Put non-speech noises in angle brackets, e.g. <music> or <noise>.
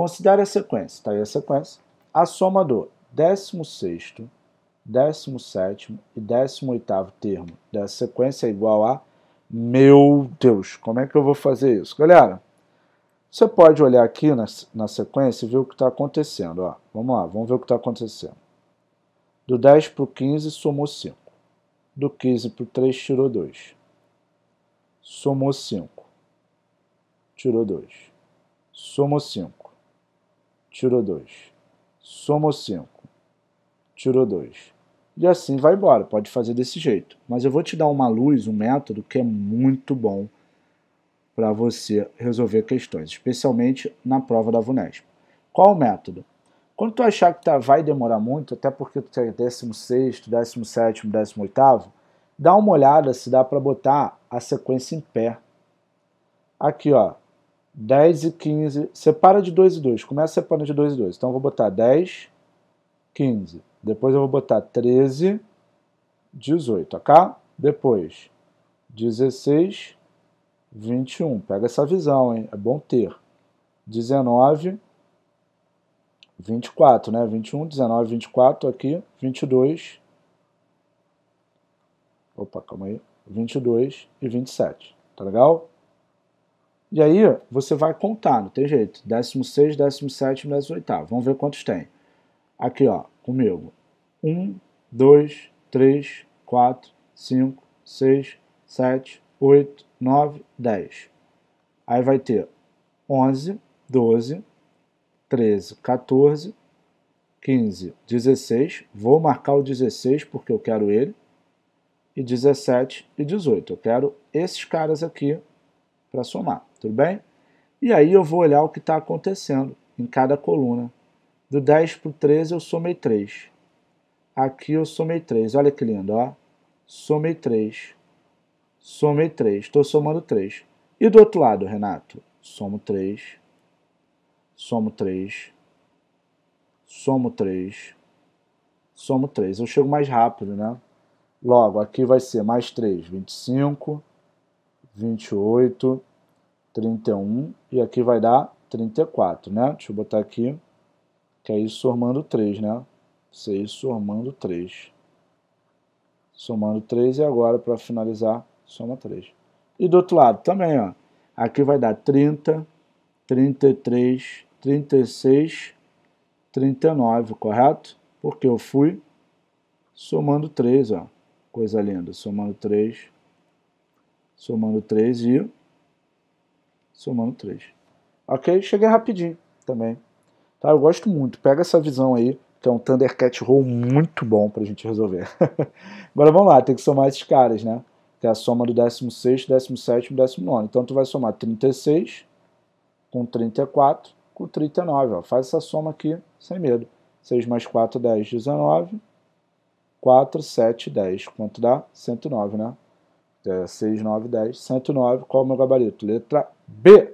Considere a sequência, está aí a sequência, a soma do 16, 17 e 18 termo da sequência é igual a. Meu Deus, como é que eu vou fazer isso? Galera, você pode olhar aqui na, na sequência e ver o que está acontecendo. Ó, vamos lá, vamos ver o que está acontecendo. Do 10 para o 15, somou 5. Do 15 para o 3, tirou 2. Somou 5. Tirou 2. Somou 5 tirou 2. Somou 5, tirou 2. E assim vai embora, pode fazer desse jeito. Mas eu vou te dar uma luz, um método que é muito bom para você resolver questões, especialmente na prova da VUNESP. Qual o método? Quando tu achar que tá, vai demorar muito, até porque tu tem 16, 17, 18, dá uma olhada se dá para botar a sequência em pé. Aqui, ó, 10 e 15. Separa de 2 e 2. Começa separando de 2 e 2. Então eu vou botar 10, 15. Depois eu vou botar 13, 18. Ok? Depois 16, 21. Pega essa visão, hein? É bom ter. 19, 24, né? 21, 19, 24 aqui. 22. Opa, calma aí. 22 e 27. Tá legal? E aí você vai contar, não tem jeito. 16, 17, 18. Vamos ver quantos tem. Aqui, ó, comigo. 1, 2, 3, 4, 5, 6, 7, 8, 9, 10. Aí vai ter 11, 12, 13, 14, 15, 16. Vou marcar o 16 porque eu quero ele. E 17 e 18. Eu quero esses caras aqui para somar tudo bem? E aí eu vou olhar o que está acontecendo em cada coluna. Do 10 para o 13 eu somei 3. Aqui eu somei 3, olha que lindo, ó. Somei 3, somei 3, estou somando 3. E do outro lado, Renato? Somo 3, somo 3, somo 3, somo 3. Eu chego mais rápido, né? Logo, aqui vai ser mais 3, 25, 28, 31 e aqui vai dar 34, né? Deixa eu botar aqui, que é isso somando 3, né? 6 somando 3. Somando 3 e agora, para finalizar, soma 3. E do outro lado também, ó. Aqui vai dar 30, 33, 36, 39, correto? Porque eu fui somando 3, ó. Coisa linda, somando 3, somando 3 e somando 3. Ok? Cheguei rapidinho também. Tá? Eu gosto muito. Pega essa visão aí, que é um Thundercat Roll muito bom pra gente resolver. <laughs> Agora vamos lá, tem que somar esses caras, né? Que é a soma do 16, 17 e 19. Então tu vai somar 36 com 34 com 39. Ó. Faz essa soma aqui sem medo. 6 mais 4, 10, 19. 4, 7, 10. Quanto dá? 109, né? 6, 9, 10, 109. Qual é o meu gabarito? Letra B.